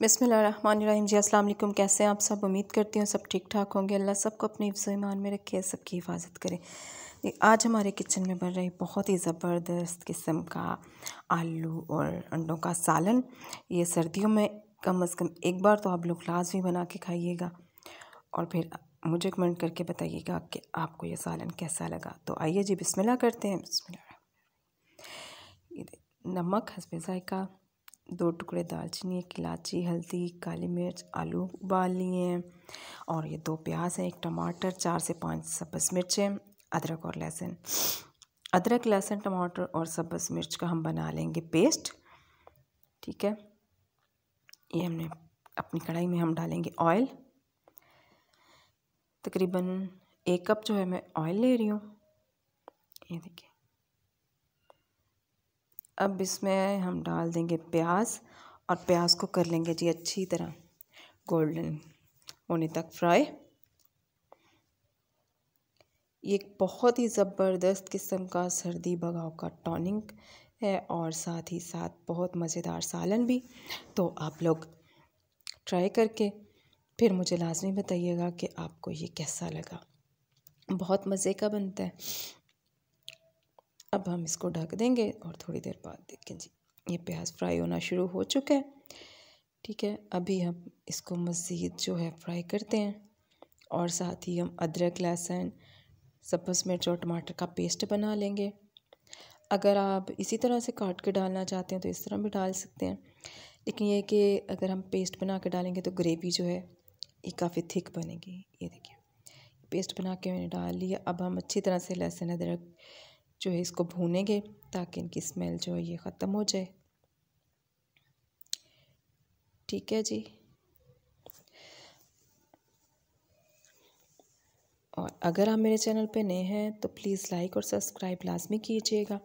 बसमीम जी अस्सलाम कैसे हैं आप सब उम्मीद करती हूँ सब ठीक ठाक होंगे अल्लाह सबको अपने हिफ्ज़ ईमान में रखे सबकी हिफाजत करें आज हमारे किचन में बन रही बहुत ही ज़बरदस्त किस्म का आलू और अंडों का सालन ये सर्दियों में कम अज़ कम एक बार तो आप लोग लाजमी बना के खाइएगा और फिर मुझे कमेंट करके बताइएगा कि आपको ये सालन कैसा लगा तो आइए जी बिस्मिल्लाह करते हैं बिस्मिल्लाह नमक हंसबे दो टुकड़े दालचीनी एक इलायची हल्दी काली मिर्च आलू उबाल लिए हैं और ये दो प्याज हैं एक टमाटर चार से पाँच सब्ज़ मिर्चें अदरक और लहसुन अदरक लहसुन टमाटर और सब्ज़ मिर्च का हम बना लेंगे पेस्ट ठीक है ये हमने अपनी कढ़ाई में हम डालेंगे ऑयल तकरीबन एक कप जो है मैं ऑयल ले रही हूँ ये देखिए अब इसमें हम डाल देंगे प्याज और प्याज को कर लेंगे जी अच्छी तरह गोल्डन होने तक फ्राई ये एक बहुत ही ज़बरदस्त किस्म का सर्दी बगाव का टॉनिक है और साथ ही साथ बहुत मज़ेदार सालन भी तो आप लोग ट्राई करके फिर मुझे लाजमी बताइएगा कि आपको ये कैसा लगा बहुत मज़े का बनता है अब हम इसको ढक देंगे और थोड़ी देर बाद देखें जी ये प्याज फ्राई होना शुरू हो चुका है ठीक है अभी हम इसको मज़ीद जो है फ्राई करते हैं और साथ ही हम अदरक लहसुन सब्ज़ मिर्च और टमाटर का पेस्ट बना लेंगे अगर आप इसी तरह से काट के डालना चाहते हैं तो इस तरह भी डाल सकते हैं लेकिन यह कि अगर हम पेस्ट बना के डालेंगे तो ग्रेवी जो है ये काफ़ी थिक बनेगी ये देखिए पेस्ट बना के मैंने डाल लिया अब हम अच्छी तरह से लहसुन अदरक जो है इसको भूनेंगे ताकि इनकी स्मेल जो है ये ख़त्म हो जाए ठीक है जी और अगर आप मेरे चैनल पे नए हैं तो प्लीज़ लाइक और सब्सक्राइब लाजमी कीजिएगा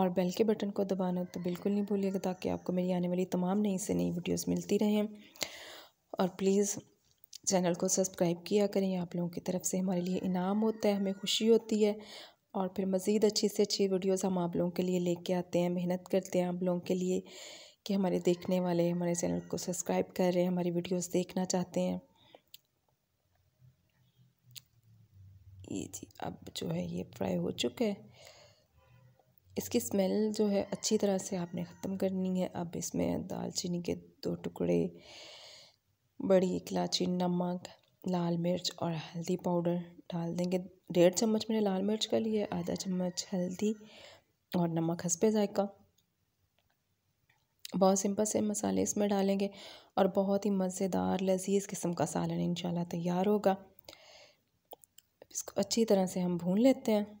और बेल के बटन को दबाना तो बिल्कुल नहीं भूलिएगा ताकि आपको मेरी आने वाली तमाम नई से नई वीडियोस मिलती रहें और प्लीज़ चैनल को सब्सक्राइब किया करें आप लोगों की तरफ से हमारे लिए इनाम होता है हमें खुशी होती है और फिर मज़ीद अच्छी से अच्छी वीडियोज़ हम आप लोगों के लिए लेके आते हैं मेहनत करते हैं आप लोगों के लिए कि हमारे देखने वाले हमारे चैनल को सब्सक्राइब कर रहे हैं हमारी वीडियोस देखना चाहते हैं ये जी अब जो है ये फ्राई हो चुका है इसकी स्मेल जो है अच्छी तरह से आपने ख़त्म करनी है अब इसमें दालचीनी के दो टुकड़े बड़ी इलायची नमक लाल मिर्च और हल्दी पाउडर डाल देंगे डेढ़ चम्मच मैंने लाल मिर्च का लिया आधा चम्मच हल्दी और नमक हंसपे जायका बहुत सिंपल से मसाले इसमें डालेंगे और बहुत ही मज़ेदार लजीज किस्म का सालन इंशाल्लाह तैयार होगा इसको अच्छी तरह से हम भून लेते हैं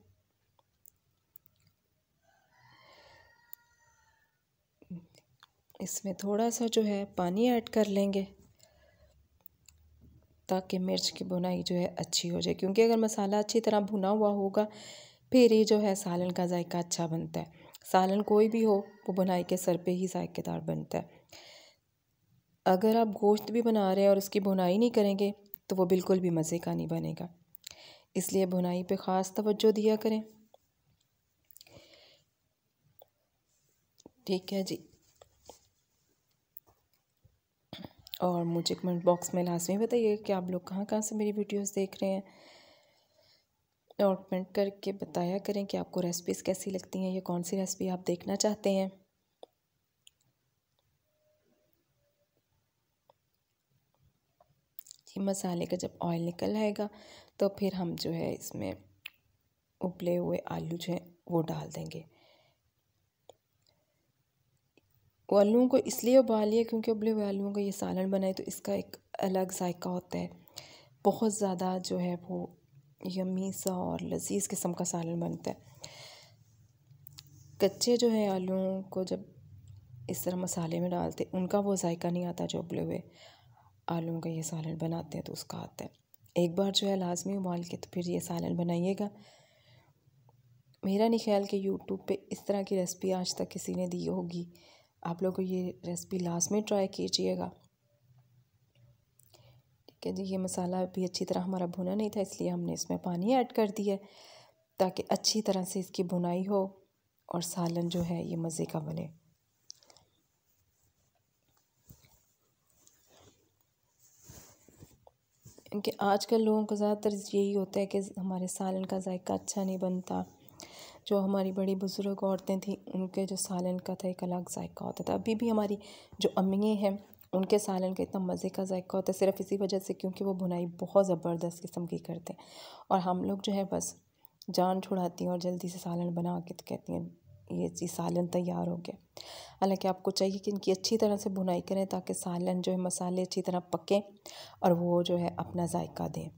इसमें थोड़ा सा जो है पानी ऐड कर लेंगे ताकि मिर्च की बुनाई जो है अच्छी हो जाए क्योंकि अगर मसाला अच्छी तरह भुना हुआ होगा फिर ही जो है सालन का जायका अच्छा बनता है सालन कोई भी हो वो बुनाई के सर पे ही जायकेदार बनता है अगर आप गोश्त भी बना रहे हैं और उसकी बुनाई नहीं करेंगे तो वो बिल्कुल भी मज़े का नहीं बनेगा इसलिए बुनाई पे ख़ास तवज्जो दिया करें ठीक है जी और मुझे कमेंट बॉक्स में लाजमी बताइए कि आप लोग कहाँ कहाँ से मेरी वीडियोज़ देख रहे हैं और कमेंट करके बताया करें कि आपको रेसिपीज़ कैसी लगती हैं या कौन सी रेसिपी आप देखना चाहते हैं ये मसाले का जब ऑयल निकल आएगा तो फिर हम जो है इसमें उबले हुए आलू जो हैं वो डाल देंगे वो आलूओं को इसलिए उबालिए क्योंकि उबले हुए आलूओं का ये सालन बनाए तो इसका एक अलग जायका होता है बहुत ज़्यादा जो है वो यमी सा और लजीज किस्म का सालन बनता है कच्चे जो है आलूओं को जब इस तरह मसाले में डालते उनका वो जायका नहीं आता जो उबले हुए आलूओं का ये सालन बनाते हैं तो उसका आता है एक बार जो है लाजमी उबाल के तो फिर ये सालन बनाइएगा मेरा नहीं ख्याल कि यूट्यूब पे इस तरह की रेसिपी आज तक किसी ने दी होगी आप लोग ये रेसिपी लास्ट में ट्राई कीजिएगा ठीक है जी ये मसाला भी अच्छी तरह हमारा भुना नहीं था इसलिए हमने इसमें पानी ऐड कर दिया ताकि अच्छी तरह से इसकी भुनाई हो और सालन जो है ये मज़े का बने क्योंकि आजकल लोगों को ज़्यादातर यही होता है कि हमारे सालन का जायका अच्छा नहीं बनता जो हमारी बड़ी बुज़ुर्ग औरतें थीं उनके जो सालन का था एक अलग जायका होता था अभी भी हमारी जो अम्मियाँ हैं उनके सालन का इतना मज़े का जायका होता है सिर्फ इसी वजह से क्योंकि वो बुनाई बहुत ज़बरदस्त किस्म की करते हैं और हम लोग जो है बस जान छुड़ाती हैं और जल्दी से सालन बना के तो कहती हैं ये चीज़ सालन तैयार हो गया हालांकि आपको चाहिए कि इनकी अच्छी तरह से बुनाई करें ताकि सालन जो है मसाले अच्छी तरह पकें और वो जो है अपना जायका दें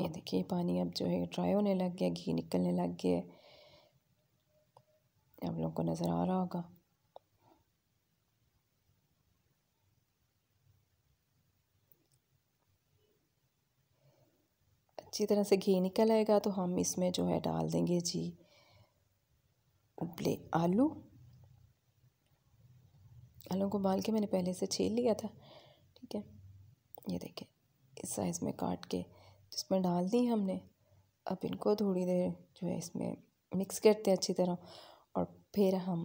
ये देखिए पानी अब जो है ड्राई होने लग गया घी निकलने लग गया आप लोगों को नज़र आ रहा होगा अच्छी तरह से घी निकल आएगा तो हम इसमें जो है डाल देंगे जी उबले आलू आलू को उबाल के मैंने पहले से छील लिया था ठीक है ये देखें इस साइज़ में काट के जिसमें डाल दी हमने अब इनको थोड़ी देर जो है इसमें मिक्स करते हैं अच्छी तरह और फिर हम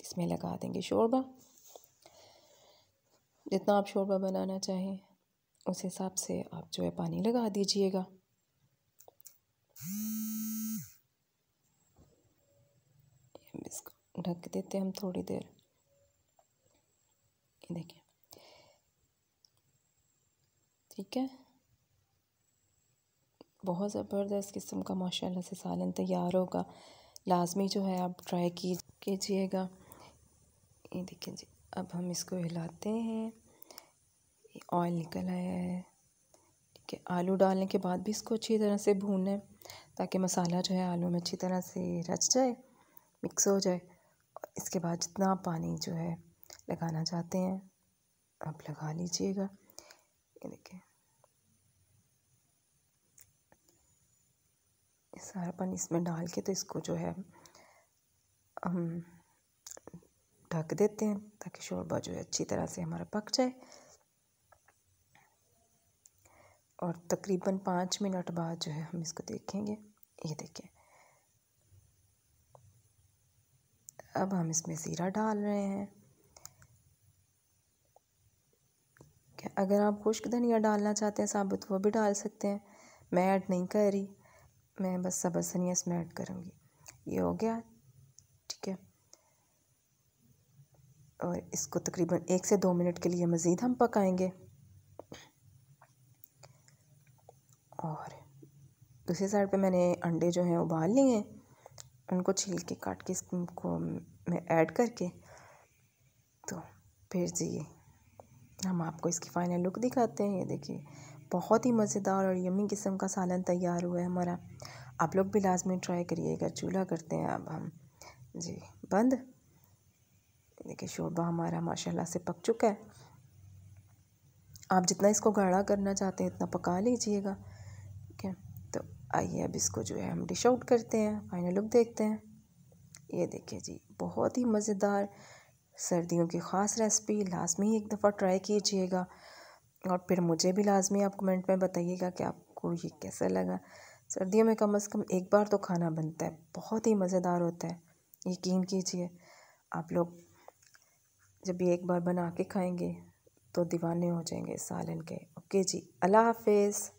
इसमें लगा देंगे शोरबा जितना आप शोरबा बनाना चाहें उस हिसाब से आप जो है पानी लगा दीजिएगा इसको ढक देते हम थोड़ी देर देखिए ठीक है बहुत ज़बरदस्त किस्म का माशाल्लाह से सालन तैयार होगा लाजमी जो है आप ट्राई कीजिएगा ये देखिए जी अब हम इसको हिलाते हैं ऑयल निकल आया है ठीक है आलू डालने के बाद भी इसको अच्छी तरह से भूनना ताकि मसाला जो है आलू में अच्छी तरह से रच जाए मिक्स हो जाए इसके बाद जितना पानी जो है लगाना चाहते हैं आप लगा लीजिएगा ये देखिए सारापन इसमें डाल के तो इसको जो है हम ढक देते हैं ताकि शोरबा जो है अच्छी तरह से हमारा पक जाए और तकरीबन पाँच मिनट बाद जो है हम इसको देखेंगे ये देखें अब हम इसमें ज़ीरा डाल रहे हैं क्या अगर आप खुश्क धनिया डालना चाहते हैं साबुत वो भी डाल सकते हैं मैं ऐड नहीं कर रही मैं बस सब आसानियाँ इसमें ऐड करूँगी ये हो गया ठीक है और इसको तकरीबन एक से दो मिनट के लिए मज़ीद हम पकाएंगे और दूसरी साइड पे मैंने अंडे जो हैं उबाल लिए हैं उनको छील के काट के इसको मैं ऐड करके तो फिर जी हम आपको इसकी फ़ाइनल लुक दिखाते हैं ये देखिए बहुत ही मज़ेदार और यमी किस्म का सालन तैयार हुआ है हमारा आप लोग भी लाजमी ट्राई करिएगा चूल्हा करते हैं अब हम जी बंद देखिए शोरबा हमारा माशाल्लाह से पक चुका है आप जितना इसको गाढ़ा करना चाहते हैं इतना पका लीजिएगा ठीक है तो आइए अब इसको जो है हम डिश आउट करते हैं फाइनल लुक देखते हैं ये देखिए जी बहुत ही मज़ेदार सर्दियों की ख़ास रेसिपी लाजमी एक दफ़ा ट्राई कीजिएगा और फिर मुझे भी लाजमी आप कमेंट में बताइएगा कि आपको ये कैसा लगा सर्दियों में कम से कम एक बार तो खाना बनता है बहुत ही मज़ेदार होता है यकीन कीजिए आप लोग जब ये एक बार बना के खाएंगे तो दीवाने हो जाएंगे सालन के ओके जी अल्लाह हाफिज़